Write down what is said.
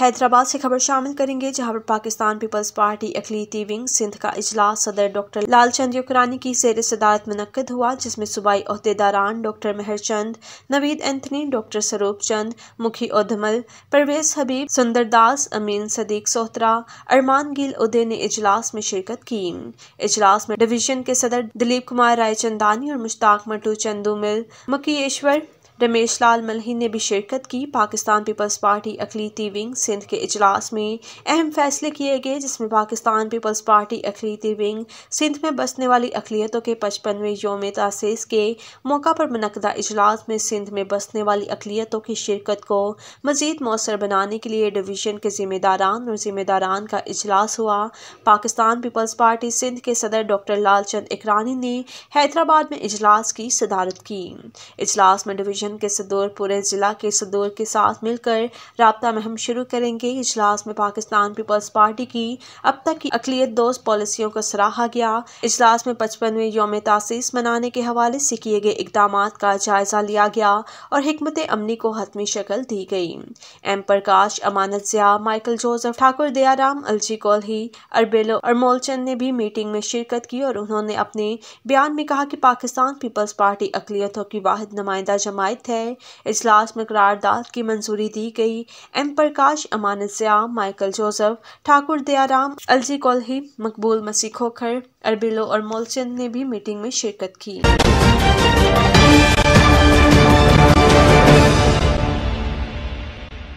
हैदराबाद से खबर शामिल करेंगे जहां पर पाकिस्तान पीपल्स पार्टी अखिलती विंग सिंध का इजलास सदर डॉक्टर लालचंद योकरानी की सैर सदारत मनक़द हुआ जिसमें सूबाई अहदेदारान doctor Meharchand Naveed Anthony doctor Saroop Chand मुखी ओधमल परवेज हबीब सुंदरदास अमीन सदीक सोहत्रा अरमान गिल उदे ने इजलास में शिरकत की इजलास में डिवीजन के सदर दिलीप कुमार रायचंदानी और मुश्ताक मटू चंदूमिल मकीश्वर रमेश लाल मलही ने भी शिरकत की पाकिस्तान पीपल्स पार्टी अखिलती विंग सिंध के इजलास में अहम फैसले किए गए जिसमें पाकिस्तान पीपल्स पार्टी अखिलती विंग सिंध में बसने वाली अखिलियतों के पचपनवें योम तसेस के मौका पर मनदा इजलास में सिंध में बसने वाली अकलीतों की शिरकत को मजीद मौसर बनाने के लिए डिवीजन के जिम्मेदारान और जिम्मेदारान का इजलास हुआ पाकिस्तान पीपल्स पार्टी सिंध के सदर डॉक्टर लाल चंद इकरानी ने हैदराबाद में इजलास की सदारत की इजलास में डिवीजन डिवीज़न के सदर पूरे ज़िला के सदर के साथ मिलकर रबता मुहिम शुरू करेंगे इजलास में पाकिस्तान पीपल्स पार्टी की अब तक की अकलीत दोस्त पॉलिसियों को सराहा गया इजलास में पचपनवें योम तासीस मनाने के हवाले से किए गए इकदाम का जायज़ा लिया गया और हमत अमनी को हतमी शक्ल दी गई M Prakash Amanat Zia Michael Joseph Thakur Dayaram Alji Kolhi अरबेलो और मोलचंद ने भी मीटिंग में शिरकत की और उन्होंने अपने बयान में कहा कि पाकिस्तान पीपल्स पार्टी अकलीतों की वाद नुमाइंदा जमायत शिकायत है इजलास में करारदाद की मंजूरी दी गई एम प्रकाश अमानत श्या माइकल जोसफ ठाकुर दयाराम अलजी कोल्ही मकबूल मसीह खोखर अरबिलो और मोलचंद ने भी मीटिंग में शिरकत की